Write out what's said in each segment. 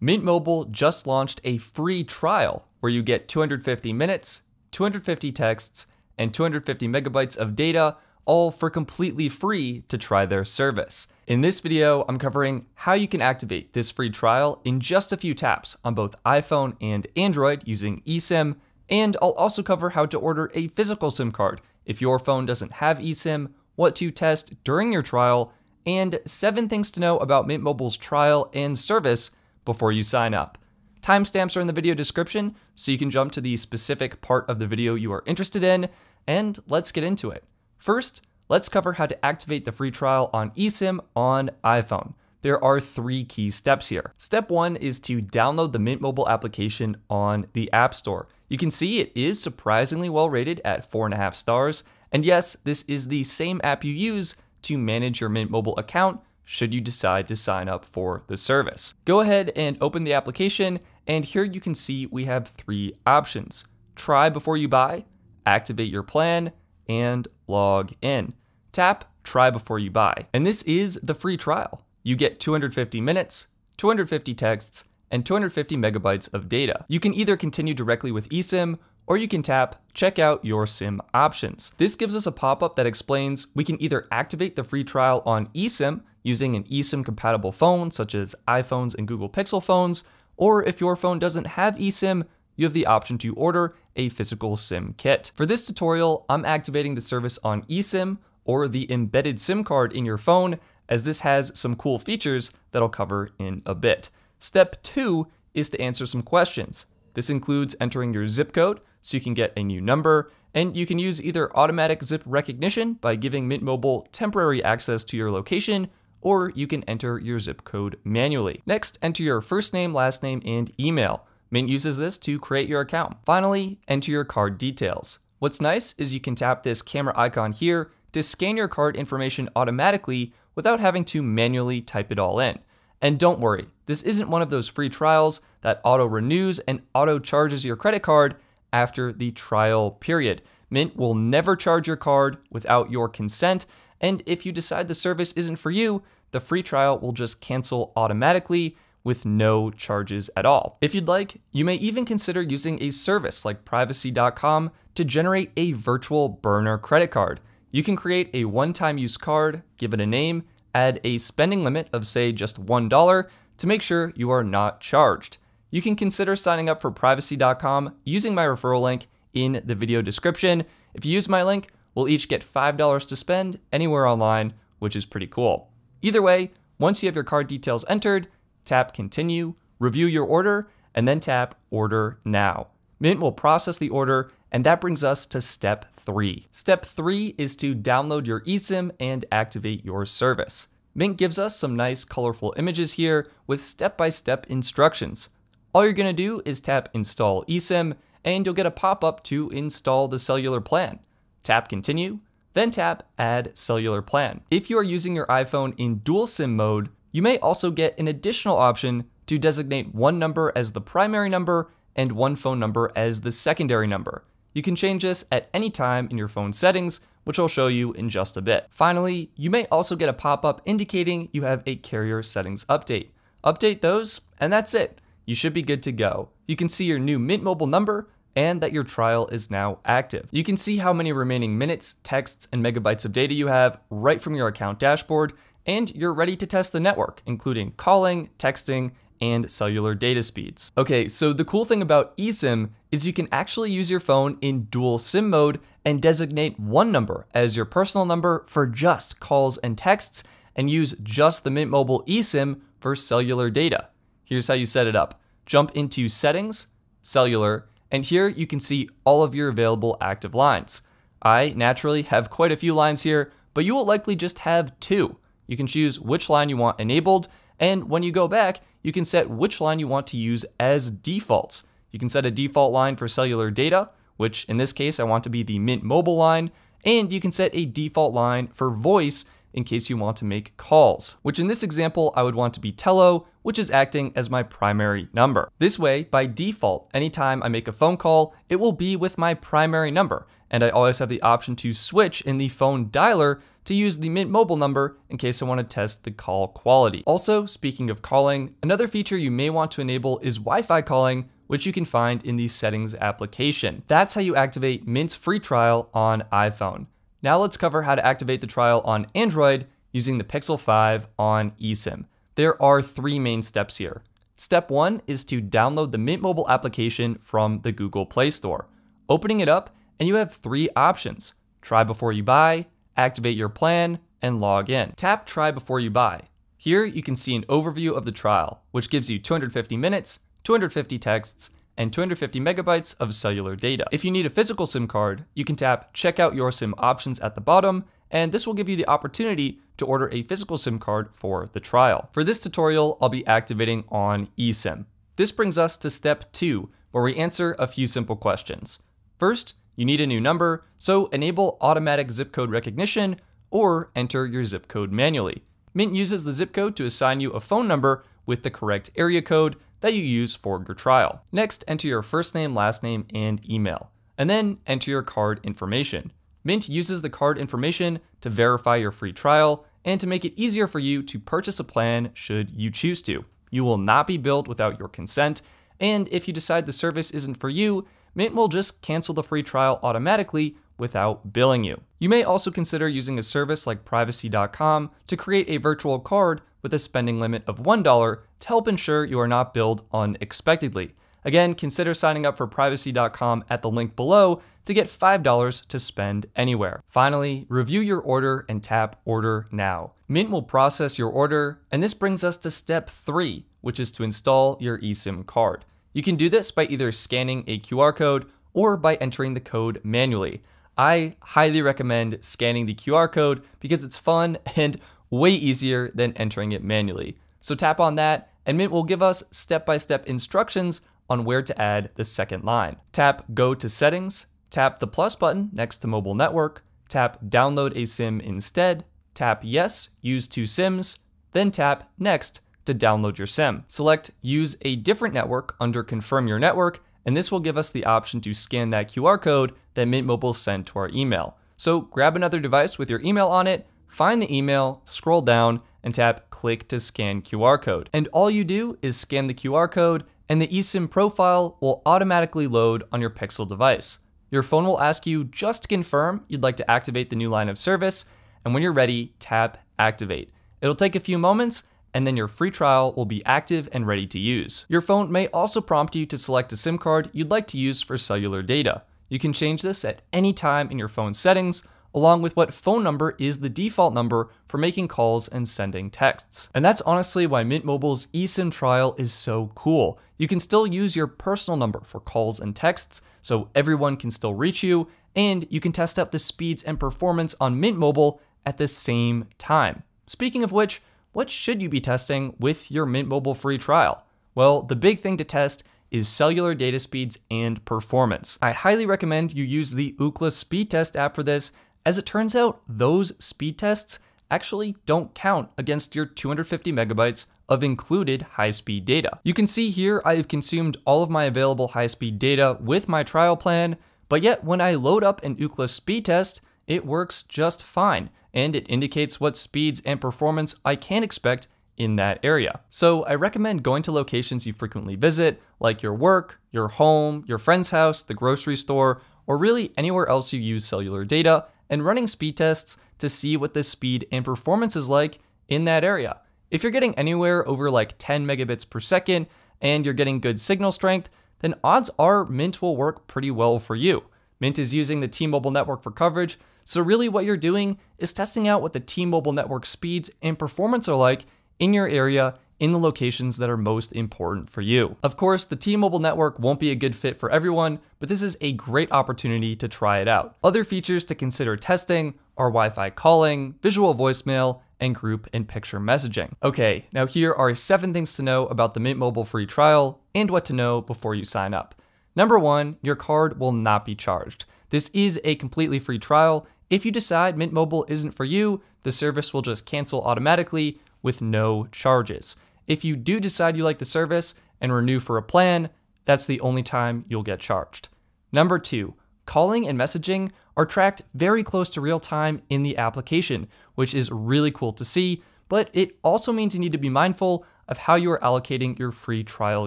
Mint Mobile just launched a free trial where you get 250 minutes, 250 texts, and 250 megabytes of data, all for completely free to try their service. In this video, I'm covering how you can activate this free trial in just a few taps on both iPhone and Android using eSIM, and I'll also cover how to order a physical SIM card if your phone doesn't have eSIM, what to test during your trial, and seven things to know about Mint Mobile's trial and service before you sign up. Timestamps are in the video description, so you can jump to the specific part of the video you are interested in, and let's get into it. First, let's cover how to activate the free trial on eSIM on iPhone. There are three key steps here. Step one is to download the Mint Mobile application on the App Store. You can see it is surprisingly well rated at four and a half stars. And yes, this is the same app you use to manage your Mint Mobile account should you decide to sign up for the service. Go ahead and open the application, and here you can see we have three options. Try before you buy, activate your plan, and log in. Tap try before you buy. And this is the free trial. You get 250 minutes, 250 texts, and 250 megabytes of data. You can either continue directly with eSIM or you can tap check out your SIM options. This gives us a pop-up that explains we can either activate the free trial on eSIM using an eSIM compatible phone such as iPhones and Google Pixel phones, or if your phone doesn't have eSIM, you have the option to order a physical SIM kit. For this tutorial, I'm activating the service on eSIM or the embedded SIM card in your phone as this has some cool features that I'll cover in a bit. Step two is to answer some questions. This includes entering your zip code, so you can get a new number, and you can use either automatic zip recognition by giving Mint Mobile temporary access to your location, or you can enter your zip code manually. Next, enter your first name, last name, and email. Mint uses this to create your account. Finally, enter your card details. What's nice is you can tap this camera icon here to scan your card information automatically without having to manually type it all in. And don't worry, this isn't one of those free trials that auto renews and auto charges your credit card after the trial period. Mint will never charge your card without your consent, and if you decide the service isn't for you, the free trial will just cancel automatically with no charges at all. If you'd like, you may even consider using a service like privacy.com to generate a virtual burner credit card. You can create a one time use card, give it a name, add a spending limit of, say, just $1 to make sure you are not charged you can consider signing up for privacy.com using my referral link in the video description. If you use my link, we'll each get $5 to spend anywhere online, which is pretty cool. Either way, once you have your card details entered, tap continue, review your order, and then tap order now. Mint will process the order, and that brings us to step three. Step three is to download your eSIM and activate your service. Mint gives us some nice colorful images here with step-by-step -step instructions. All you're going to do is tap Install eSIM, and you'll get a pop-up to install the cellular plan. Tap Continue, then tap Add Cellular Plan. If you are using your iPhone in dual SIM mode, you may also get an additional option to designate one number as the primary number and one phone number as the secondary number. You can change this at any time in your phone settings, which I'll show you in just a bit. Finally, you may also get a pop-up indicating you have a carrier settings update. Update those, and that's it you should be good to go. You can see your new Mint Mobile number and that your trial is now active. You can see how many remaining minutes, texts, and megabytes of data you have right from your account dashboard, and you're ready to test the network, including calling, texting, and cellular data speeds. Okay, so the cool thing about eSIM is you can actually use your phone in dual SIM mode and designate one number as your personal number for just calls and texts and use just the Mint Mobile eSIM for cellular data. Here's how you set it up. Jump into Settings, Cellular, and here you can see all of your available active lines. I naturally have quite a few lines here, but you will likely just have two. You can choose which line you want enabled, and when you go back, you can set which line you want to use as defaults. You can set a default line for cellular data, which in this case I want to be the Mint Mobile line, and you can set a default line for voice, in case you want to make calls, which in this example, I would want to be Tello, which is acting as my primary number. This way, by default, anytime I make a phone call, it will be with my primary number, and I always have the option to switch in the phone dialer to use the Mint Mobile number in case I want to test the call quality. Also, speaking of calling, another feature you may want to enable is Wi-Fi calling, which you can find in the settings application. That's how you activate Mint's free trial on iPhone. Now let's cover how to activate the trial on Android using the Pixel 5 on eSIM. There are three main steps here. Step one is to download the Mint Mobile application from the Google Play Store. Opening it up, and you have three options. Try before you buy, activate your plan, and log in. Tap try before you buy. Here you can see an overview of the trial, which gives you 250 minutes, 250 texts, and 250 megabytes of cellular data. If you need a physical SIM card, you can tap Check out your SIM options at the bottom, and this will give you the opportunity to order a physical SIM card for the trial. For this tutorial, I'll be activating on eSIM. This brings us to step two, where we answer a few simple questions. First, you need a new number, so enable automatic zip code recognition or enter your zip code manually. Mint uses the zip code to assign you a phone number with the correct area code, that you use for your trial. Next, enter your first name, last name, and email, and then enter your card information. Mint uses the card information to verify your free trial and to make it easier for you to purchase a plan should you choose to. You will not be billed without your consent, and if you decide the service isn't for you, Mint will just cancel the free trial automatically without billing you. You may also consider using a service like privacy.com to create a virtual card with a spending limit of $1 to help ensure you are not billed unexpectedly. Again, consider signing up for privacy.com at the link below to get $5 to spend anywhere. Finally, review your order and tap order now. Mint will process your order, and this brings us to step three, which is to install your eSIM card. You can do this by either scanning a QR code or by entering the code manually. I highly recommend scanning the QR code because it's fun and way easier than entering it manually. So tap on that and Mint will give us step-by-step instructions on where to add the second line. Tap Go to Settings, tap the plus button next to Mobile Network, tap Download a SIM instead, tap Yes, Use two SIMs, then tap Next to download your SIM. Select Use a different network under Confirm your network and this will give us the option to scan that QR code that Mint Mobile sent to our email. So grab another device with your email on it, find the email, scroll down, and tap click to scan QR code. And all you do is scan the QR code and the eSIM profile will automatically load on your Pixel device. Your phone will ask you just to confirm you'd like to activate the new line of service, and when you're ready, tap activate. It'll take a few moments, and then your free trial will be active and ready to use. Your phone may also prompt you to select a SIM card you'd like to use for cellular data. You can change this at any time in your phone settings, along with what phone number is the default number for making calls and sending texts. And that's honestly why Mint Mobile's eSIM trial is so cool. You can still use your personal number for calls and texts, so everyone can still reach you, and you can test out the speeds and performance on Mint Mobile at the same time. Speaking of which, what should you be testing with your Mint Mobile free trial? Well, the big thing to test is cellular data speeds and performance. I highly recommend you use the Ookla speed test app for this. As it turns out, those speed tests actually don't count against your 250 megabytes of included high-speed data. You can see here I've consumed all of my available high-speed data with my trial plan, but yet when I load up an Ookla speed test, it works just fine, and it indicates what speeds and performance I can expect in that area. So I recommend going to locations you frequently visit, like your work, your home, your friend's house, the grocery store, or really anywhere else you use cellular data, and running speed tests to see what the speed and performance is like in that area. If you're getting anywhere over like 10 megabits per second and you're getting good signal strength, then odds are Mint will work pretty well for you. Mint is using the T-Mobile network for coverage, so really what you're doing is testing out what the T-Mobile network speeds and performance are like in your area in the locations that are most important for you. Of course, the T-Mobile network won't be a good fit for everyone, but this is a great opportunity to try it out. Other features to consider testing are Wi-Fi calling, visual voicemail, and group and picture messaging. Okay, now here are seven things to know about the Mint Mobile free trial and what to know before you sign up. Number one, your card will not be charged. This is a completely free trial if you decide Mint Mobile isn't for you, the service will just cancel automatically with no charges. If you do decide you like the service and renew for a plan, that's the only time you'll get charged. Number two, calling and messaging are tracked very close to real time in the application, which is really cool to see, but it also means you need to be mindful of how you are allocating your free trial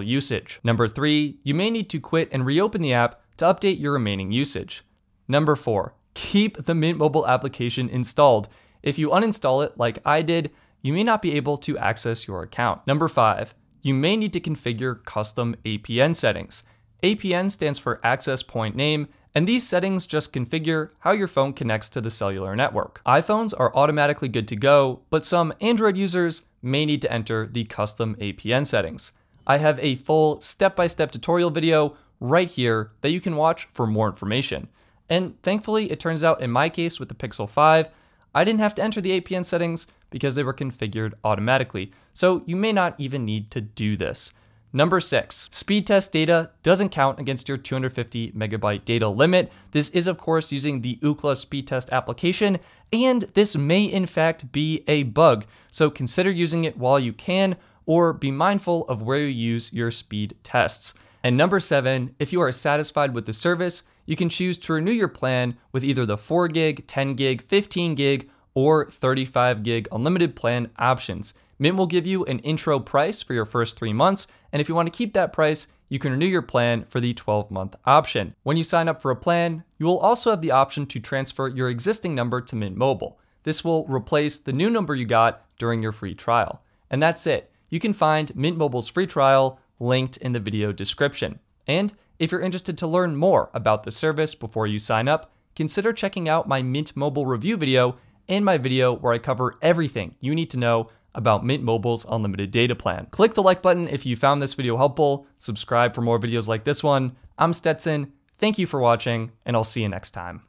usage. Number three, you may need to quit and reopen the app to update your remaining usage. Number four, keep the Mint Mobile application installed. If you uninstall it, like I did, you may not be able to access your account. Number five, you may need to configure custom APN settings. APN stands for Access Point Name, and these settings just configure how your phone connects to the cellular network. iPhones are automatically good to go, but some Android users may need to enter the custom APN settings. I have a full step-by-step -step tutorial video right here that you can watch for more information. And thankfully, it turns out in my case with the Pixel 5, I didn't have to enter the APN settings because they were configured automatically, so you may not even need to do this. Number six, speed test data doesn't count against your 250 megabyte data limit. This is of course using the Ookla speed test application, and this may in fact be a bug. So consider using it while you can, or be mindful of where you use your speed tests. And number seven, if you are satisfied with the service, you can choose to renew your plan with either the 4 gig, 10 gig, 15 gig, or 35 gig unlimited plan options. Mint will give you an intro price for your first three months, and if you want to keep that price, you can renew your plan for the 12 month option. When you sign up for a plan, you will also have the option to transfer your existing number to Mint Mobile. This will replace the new number you got during your free trial. And that's it. You can find Mint Mobile's free trial linked in the video description. And if you're interested to learn more about the service before you sign up, consider checking out my Mint Mobile review video and my video where I cover everything you need to know about Mint Mobile's unlimited data plan. Click the like button if you found this video helpful, subscribe for more videos like this one. I'm Stetson, thank you for watching, and I'll see you next time.